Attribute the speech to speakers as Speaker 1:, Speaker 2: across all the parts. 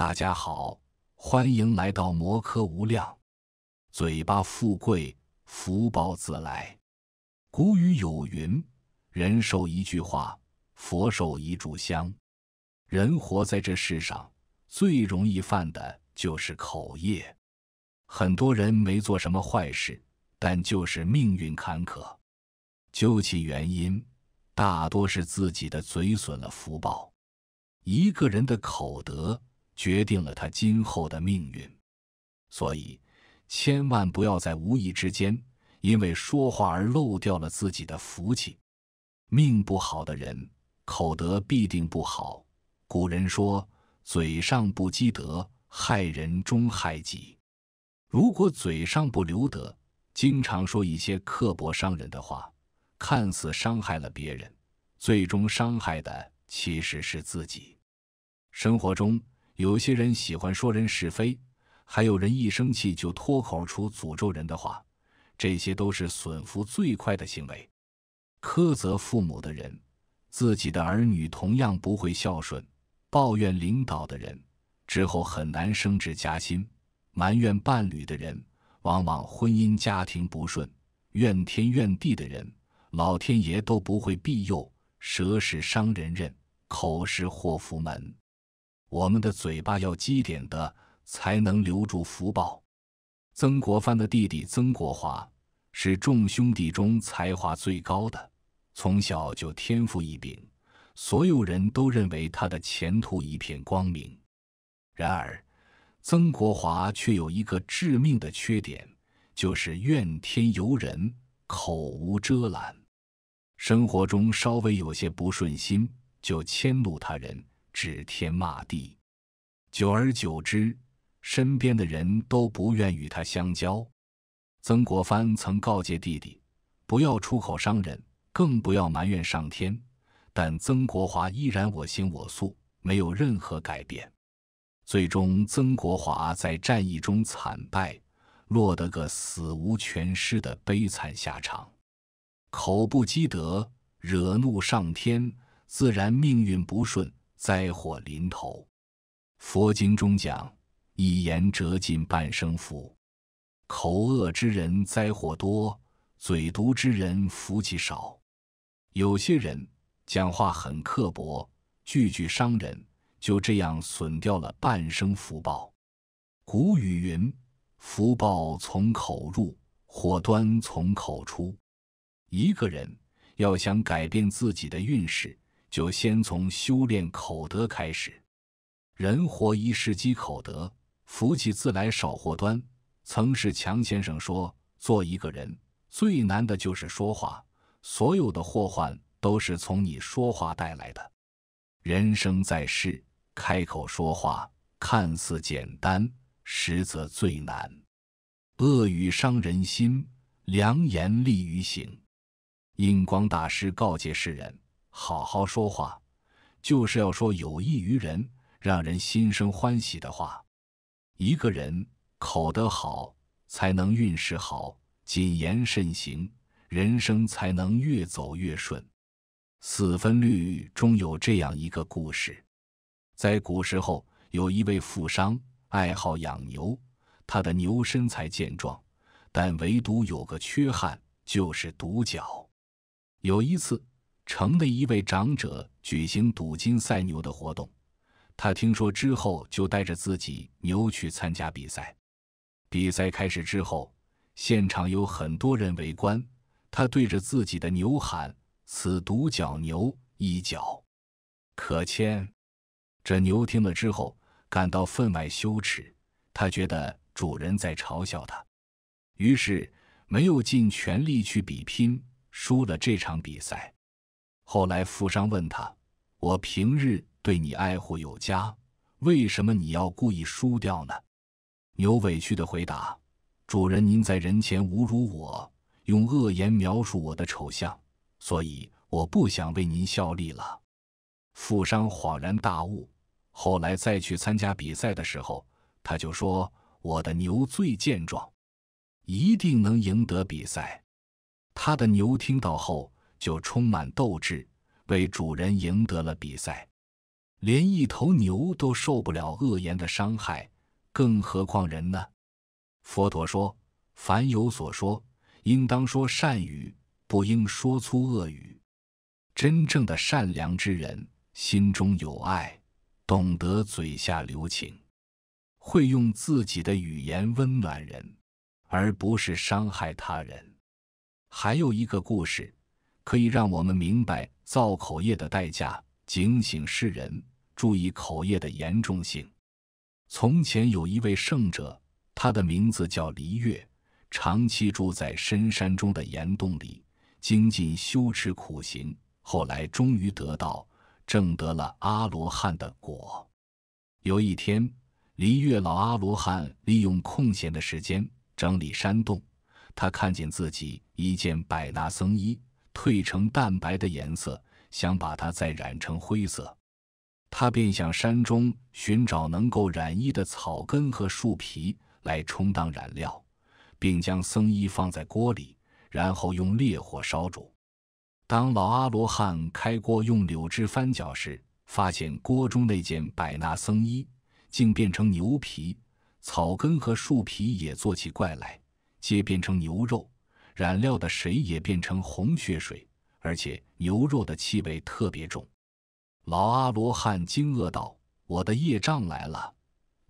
Speaker 1: 大家好，欢迎来到摩诃无量。嘴巴富贵，福报自来。古语有云：“人受一句话，佛受一炷香。”人活在这世上，最容易犯的就是口业。很多人没做什么坏事，但就是命运坎坷。究其原因，大多是自己的嘴损了福报。一个人的口德。决定了他今后的命运，所以千万不要在无意之间因为说话而漏掉了自己的福气。命不好的人口德必定不好。古人说：“嘴上不积德，害人终害己。”如果嘴上不留德，经常说一些刻薄伤人的话，看似伤害了别人，最终伤害的其实是自己。生活中。有些人喜欢说人是非，还有人一生气就脱口出诅咒人的话，这些都是损福最快的行为。苛责父母的人，自己的儿女同样不会孝顺；抱怨领导的人，之后很难升职加薪；埋怨伴侣的人，往往婚姻家庭不顺；怨天怨地的人，老天爷都不会庇佑。舌是伤人刃，口是祸福门。我们的嘴巴要积点德，才能留住福报。曾国藩的弟弟曾国华是众兄弟中才华最高的，从小就天赋异禀，所有人都认为他的前途一片光明。然而，曾国华却有一个致命的缺点，就是怨天尤人，口无遮拦，生活中稍微有些不顺心就迁怒他人。指天骂地，久而久之，身边的人都不愿与他相交。曾国藩曾告诫弟弟，不要出口伤人，更不要埋怨上天。但曾国华依然我行我素，没有任何改变。最终，曾国华在战役中惨败，落得个死无全尸的悲惨下场。口不积德，惹怒上天，自然命运不顺。灾祸临头，佛经中讲：“一言折尽半生福，口恶之人灾祸多，嘴毒之人福气少。”有些人讲话很刻薄，句句伤人，就这样损掉了半生福报。古语云：“福报从口入，祸端从口出。”一个人要想改变自己的运势。就先从修炼口德开始。人活一世，积口德，福气自来，少祸端。曾是强先生说：“做一个人最难的就是说话，所有的祸患都是从你说话带来的。”人生在世，开口说话看似简单，实则最难。恶语伤人心，良言利于行。印光大师告诫世人。好好说话，就是要说有益于人、让人心生欢喜的话。一个人口德好，才能运势好，谨言慎行，人生才能越走越顺。四分律中有这样一个故事：在古时候，有一位富商爱好养牛，他的牛身材健壮，但唯独有个缺憾，就是独角。有一次，城的一位长者举行赌金赛牛的活动，他听说之后就带着自己牛去参加比赛。比赛开始之后，现场有很多人围观。他对着自己的牛喊：“此独角牛一角，可牵。”这牛听了之后感到分外羞耻，他觉得主人在嘲笑他，于是没有尽全力去比拼，输了这场比赛。后来，富商问他：“我平日对你爱护有加，为什么你要故意输掉呢？”牛委屈的回答：“主人，您在人前侮辱我，用恶言描述我的丑相，所以我不想为您效力了。”富商恍然大悟。后来再去参加比赛的时候，他就说：“我的牛最健壮，一定能赢得比赛。”他的牛听到后。就充满斗志，为主人赢得了比赛。连一头牛都受不了恶言的伤害，更何况人呢？佛陀说：“凡有所说，应当说善语，不应说粗恶语。”真正的善良之人，心中有爱，懂得嘴下留情，会用自己的语言温暖人，而不是伤害他人。还有一个故事。可以让我们明白造口业的代价，警醒世人注意口业的严重性。从前有一位圣者，他的名字叫黎月，长期住在深山中的岩洞里，精进修持苦行，后来终于得道，证得了阿罗汉的果。有一天，黎月老阿罗汉利用空闲的时间整理山洞，他看见自己一件百纳僧衣。褪成淡白的颜色，想把它再染成灰色，他便向山中寻找能够染衣的草根和树皮来充当染料，并将僧衣放在锅里，然后用烈火烧煮。当老阿罗汉开锅用柳枝翻搅时，发现锅中那件百纳僧衣竟变成牛皮，草根和树皮也做起怪来，皆变成牛肉。染料的水也变成红血水，而且牛肉的气味特别重。老阿罗汉惊愕道：“我的业障来了，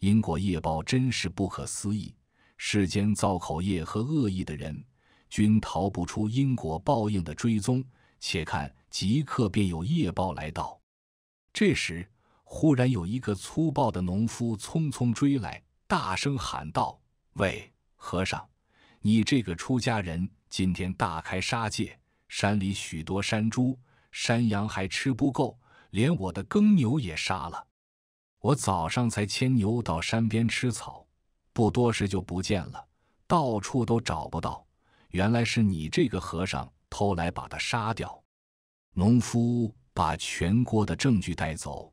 Speaker 1: 因果业报真是不可思议。世间造口业和恶意的人，均逃不出因果报应的追踪。且看，即刻便有业报来到。”这时，忽然有一个粗暴的农夫匆匆追来，大声喊道：“喂，和尚，你这个出家人！”今天大开杀戒，山里许多山猪、山羊还吃不够，连我的耕牛也杀了。我早上才牵牛到山边吃草，不多时就不见了，到处都找不到。原来是你这个和尚偷来把他杀掉。农夫把全国的证据带走，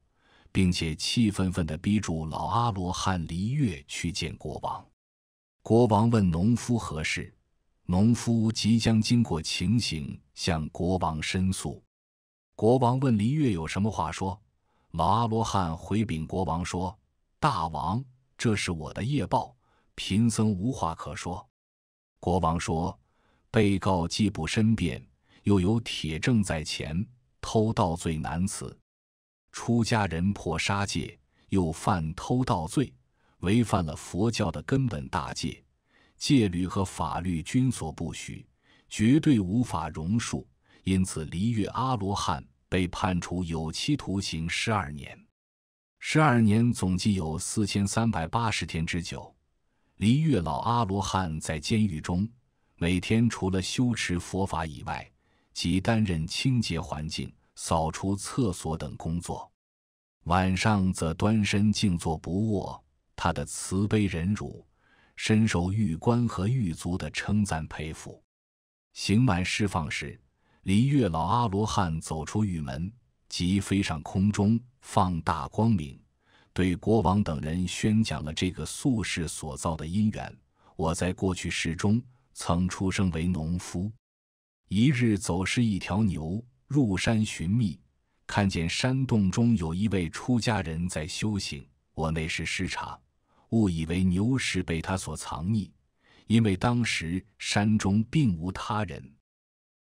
Speaker 1: 并且气愤愤地逼住老阿罗汉黎月去见国王。国王问农夫何事。农夫即将经过情形向国王申诉。国王问黎月有什么话说。老阿罗汉回禀国王说：“大王，这是我的业报，贫僧无话可说。”国王说：“被告既不申辩，又有铁证在前，偷盗罪难辞。出家人破杀戒，又犯偷盗罪，违反了佛教的根本大戒。”戒律和法律均所不许，绝对无法容恕，因此离月阿罗汉被判处有期徒刑十二年，十二年总计有四千三百八十天之久。离月老阿罗汉在监狱中，每天除了修持佛法以外，即担任清洁环境、扫除厕所等工作；晚上则端身静坐不卧。他的慈悲忍辱。深受狱官和狱卒的称赞佩服。刑满释放时，离月老阿罗汉走出狱门，即飞上空中，放大光明，对国王等人宣讲了这个宿士所造的因缘。我在过去世中曾出生为农夫，一日走失一条牛，入山寻觅，看见山洞中有一位出家人在修行，我那时失察。误以为牛尸被他所藏匿，因为当时山中并无他人。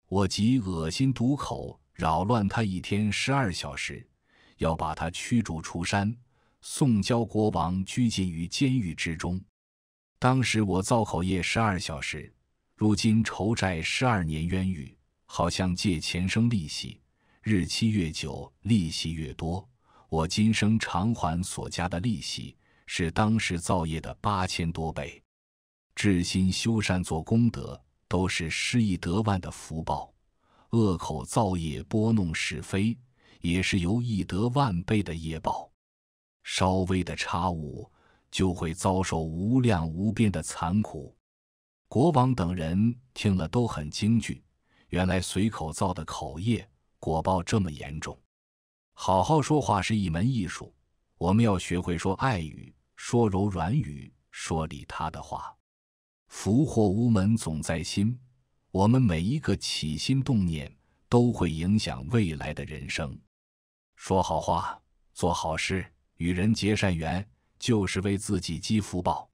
Speaker 1: 我即恶心毒口，扰乱他一天十二小时，要把他驱逐出山，送交国王拘禁于监狱之中。当时我造口业十二小时，如今仇债十二年冤狱，好像借钱生利息，日期越久，利息越多。我今生偿还所加的利息。是当时造业的八千多倍。至心修善做功德，都是施一得万的福报；恶口造业、拨弄是非，也是由一得万倍的业报。稍微的差误，就会遭受无量无边的残酷。国王等人听了都很惊惧，原来随口造的口业果报这么严重。好好说话是一门艺术。我们要学会说爱语，说柔软语，说理他的话。福祸无门，总在心。我们每一个起心动念，都会影响未来的人生。说好话，做好事，与人结善缘，就是为自己积福报。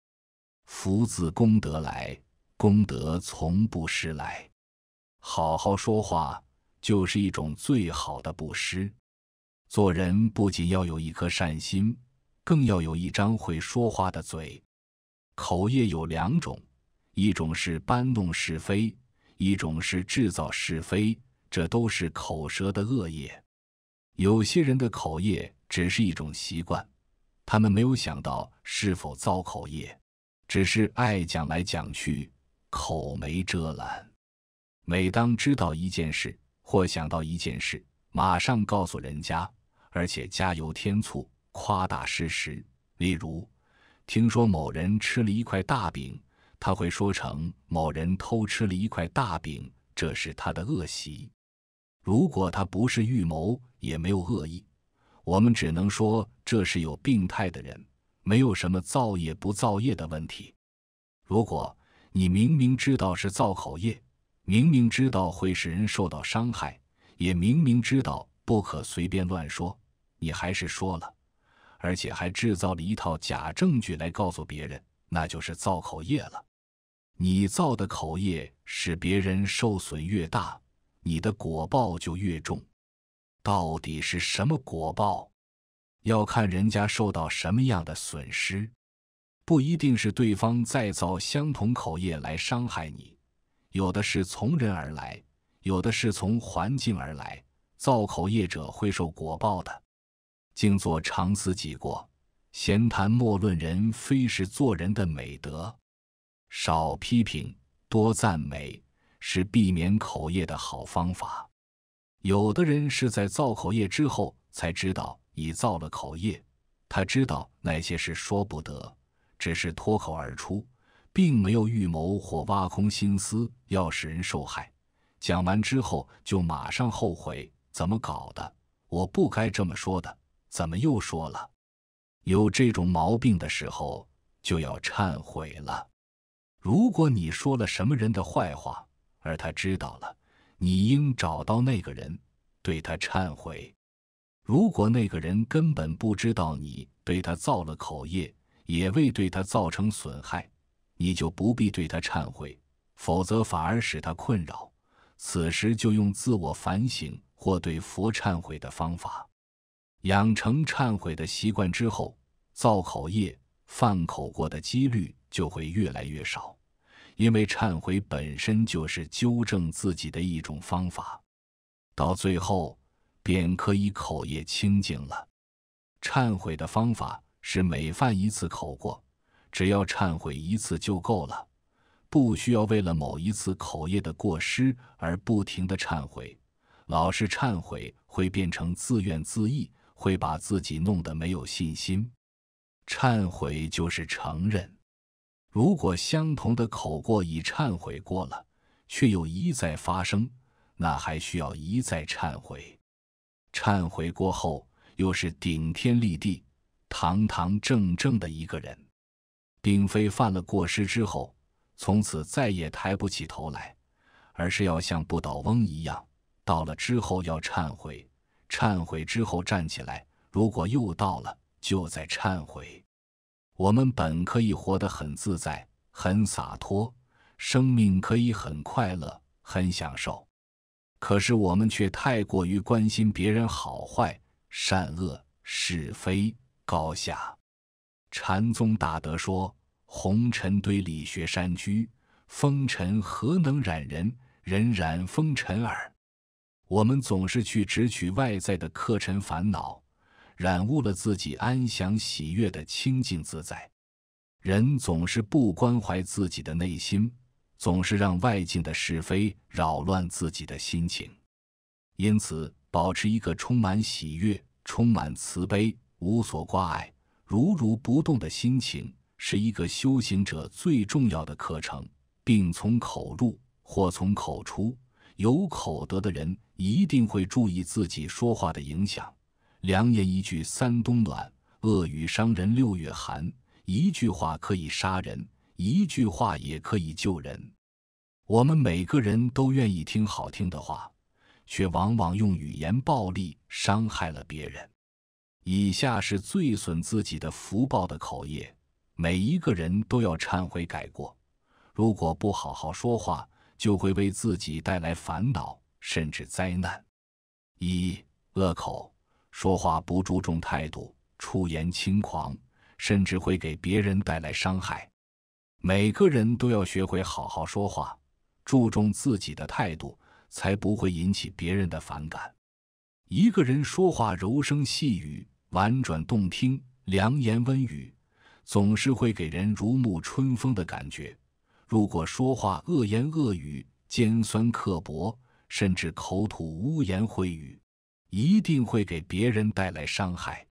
Speaker 1: 福自功德来，功德从不施来。好好说话，就是一种最好的布施。做人不仅要有一颗善心，更要有一张会说话的嘴。口业有两种，一种是搬弄是非，一种是制造是非，这都是口舌的恶业。有些人的口业只是一种习惯，他们没有想到是否造口业，只是爱讲来讲去，口没遮拦。每当知道一件事或想到一件事，马上告诉人家。而且加油添醋，夸大事实。例如，听说某人吃了一块大饼，他会说成某人偷吃了一块大饼，这是他的恶习。如果他不是预谋，也没有恶意，我们只能说这是有病态的人，没有什么造业不造业的问题。如果你明明知道是造口业，明明知道会使人受到伤害，也明明知道。不可随便乱说，你还是说了，而且还制造了一套假证据来告诉别人，那就是造口业了。你造的口业使别人受损越大，你的果报就越重。到底是什么果报？要看人家受到什么样的损失，不一定是对方再造相同口业来伤害你，有的是从人而来，有的是从环境而来。造口业者会受果报的。静坐常思己过，闲谈莫论人非是做人的美德。少批评，多赞美是避免口业的好方法。有的人是在造口业之后才知道已造了口业，他知道那些事说不得，只是脱口而出，并没有预谋或挖空心思要使人受害。讲完之后就马上后悔。怎么搞的？我不该这么说的。怎么又说了？有这种毛病的时候就要忏悔了。如果你说了什么人的坏话，而他知道了，你应找到那个人，对他忏悔。如果那个人根本不知道你对他造了口业，也未对他造成损害，你就不必对他忏悔，否则反而使他困扰。此时就用自我反省。或对佛忏悔的方法，养成忏悔的习惯之后，造口业、犯口过的几率就会越来越少，因为忏悔本身就是纠正自己的一种方法。到最后，便可以口业清净了。忏悔的方法是，每犯一次口过，只要忏悔一次就够了，不需要为了某一次口业的过失而不停的忏悔。老是忏悔会变成自怨自艾，会把自己弄得没有信心。忏悔就是承认，如果相同的口过已忏悔过了，却又一再发生，那还需要一再忏悔。忏悔过后，又是顶天立地、堂堂正正的一个人，并非犯了过失之后从此再也抬不起头来，而是要像不倒翁一样。到了之后要忏悔，忏悔之后站起来。如果又到了，就再忏悔。我们本可以活得很自在、很洒脱，生命可以很快乐、很享受。可是我们却太过于关心别人好坏、善恶、是非、高下。禅宗大德说：“红尘堆里学山居，风尘何能染人？人染风尘耳。”我们总是去直取外在的客尘烦恼，染污了自己安详喜悦的清净自在。人总是不关怀自己的内心，总是让外境的是非扰乱自己的心情。因此，保持一个充满喜悦、充满慈悲、无所挂碍、如如不动的心情，是一个修行者最重要的课程。病从口入，祸从口出。有口德的人一定会注意自己说话的影响。良言一句三冬暖，恶语伤人六月寒。一句话可以杀人，一句话也可以救人。我们每个人都愿意听好听的话，却往往用语言暴力伤害了别人。以下是最损自己的福报的口业，每一个人都要忏悔改过。如果不好好说话。就会为自己带来烦恼，甚至灾难。一恶口，说话不注重态度，出言轻狂，甚至会给别人带来伤害。每个人都要学会好好说话，注重自己的态度，才不会引起别人的反感。一个人说话柔声细语，婉转动听，良言温语，总是会给人如沐春风的感觉。如果说话恶言恶语、尖酸刻薄，甚至口吐污言秽语，一定会给别人带来伤害。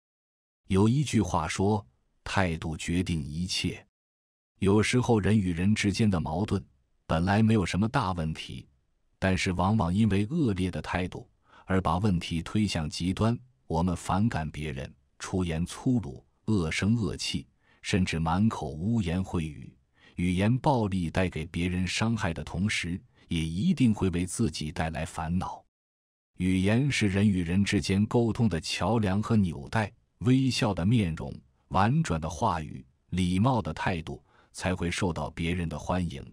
Speaker 1: 有一句话说：“态度决定一切。”有时候，人与人之间的矛盾本来没有什么大问题，但是往往因为恶劣的态度而把问题推向极端。我们反感别人出言粗鲁、恶声恶气，甚至满口污言秽语。语言暴力带给别人伤害的同时，也一定会为自己带来烦恼。语言是人与人之间沟通的桥梁和纽带，微笑的面容、婉转的话语、礼貌的态度，才会受到别人的欢迎。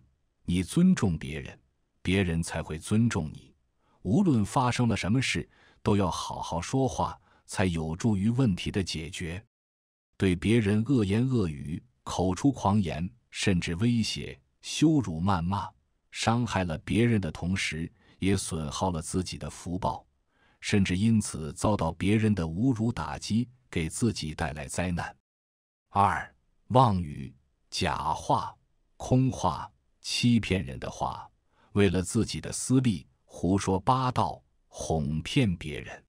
Speaker 1: 你尊重别人，别人才会尊重你。无论发生了什么事，都要好好说话，才有助于问题的解决。对别人恶言恶语、口出狂言。甚至威胁、羞辱、谩骂、伤害了别人的同时，也损耗了自己的福报，甚至因此遭到别人的侮辱、打击，给自己带来灾难。二妄语、假话、空话、欺骗人的话，为了自己的私利，胡说八道，哄骗别人。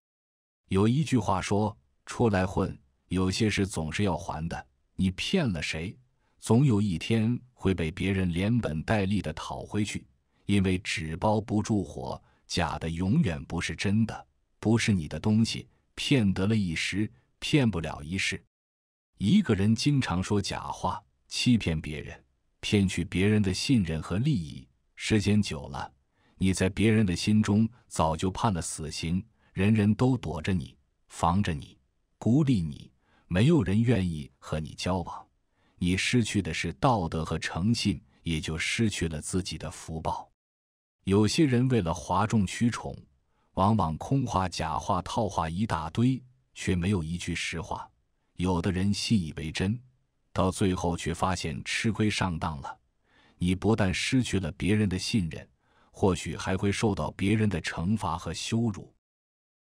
Speaker 1: 有一句话说：“出来混，有些事总是要还的。”你骗了谁？总有一天会被别人连本带利的讨回去，因为纸包不住火，假的永远不是真的，不是你的东西，骗得了一时，骗不了一世。一个人经常说假话，欺骗别人，骗取别人的信任和利益，时间久了，你在别人的心中早就判了死刑，人人都躲着你，防着你，孤立你，没有人愿意和你交往。你失去的是道德和诚信，也就失去了自己的福报。有些人为了哗众取宠，往往空话、假话、套话一大堆，却没有一句实话。有的人信以为真，到最后却发现吃亏上当了。你不但失去了别人的信任，或许还会受到别人的惩罚和羞辱。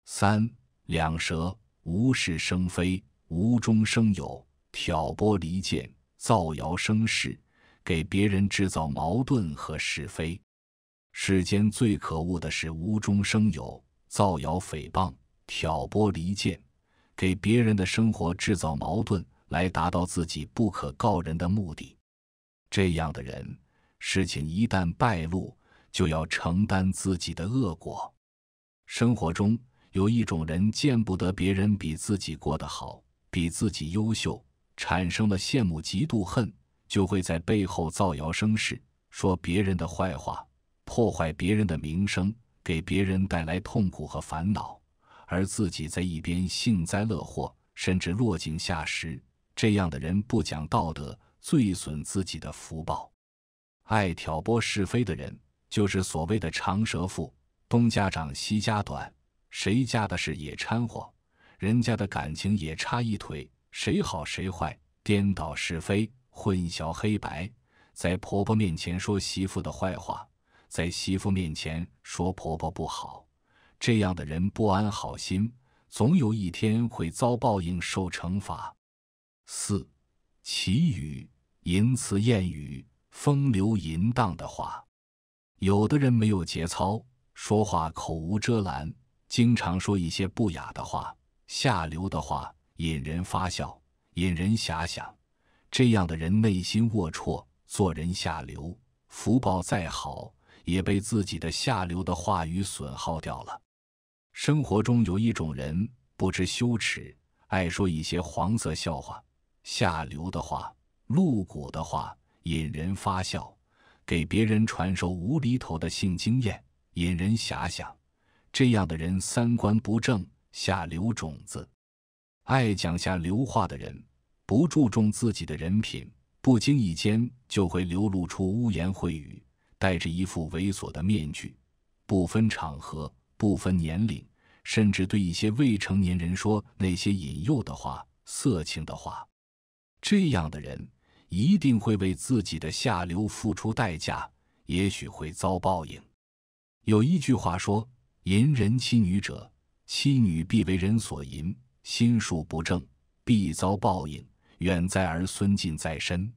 Speaker 1: 三两舌，无事生非，无中生有，挑拨离间。造谣生事，给别人制造矛盾和是非。世间最可恶的是无中生有、造谣诽谤、挑拨离间，给别人的生活制造矛盾，来达到自己不可告人的目的。这样的人，事情一旦败露，就要承担自己的恶果。生活中有一种人，见不得别人比自己过得好，比自己优秀。产生了羡慕、嫉妒、恨，就会在背后造谣生事，说别人的坏话，破坏别人的名声，给别人带来痛苦和烦恼，而自己在一边幸灾乐祸，甚至落井下石。这样的人不讲道德，最损自己的福报。爱挑拨是非的人，就是所谓的长舌妇，东家长西家短，谁家的事也掺和，人家的感情也插一腿。谁好谁坏，颠倒是非，混淆黑白，在婆婆面前说媳妇的坏话，在媳妇面前说婆婆不好，这样的人不安好心，总有一天会遭报应，受惩罚。四、祈雨淫词、谚语、风流淫荡的话，有的人没有节操，说话口无遮拦，经常说一些不雅的话、下流的话。引人发笑，引人遐想。这样的人内心龌龊，做人下流，福报再好也被自己的下流的话语损耗掉了。生活中有一种人不知羞耻，爱说一些黄色笑话、下流的话、露骨的话，引人发笑，给别人传授无厘头的性经验，引人遐想。这样的人三观不正，下流种子。爱讲下流话的人，不注重自己的人品，不经意间就会流露出污言秽语，戴着一副猥琐的面具，不分场合，不分年龄，甚至对一些未成年人说那些引诱的话、色情的话。这样的人一定会为自己的下流付出代价，也许会遭报应。有一句话说：“淫人妻女者，妻女必为人所淫。”心术不正，必遭报应。远在儿孙，近在身。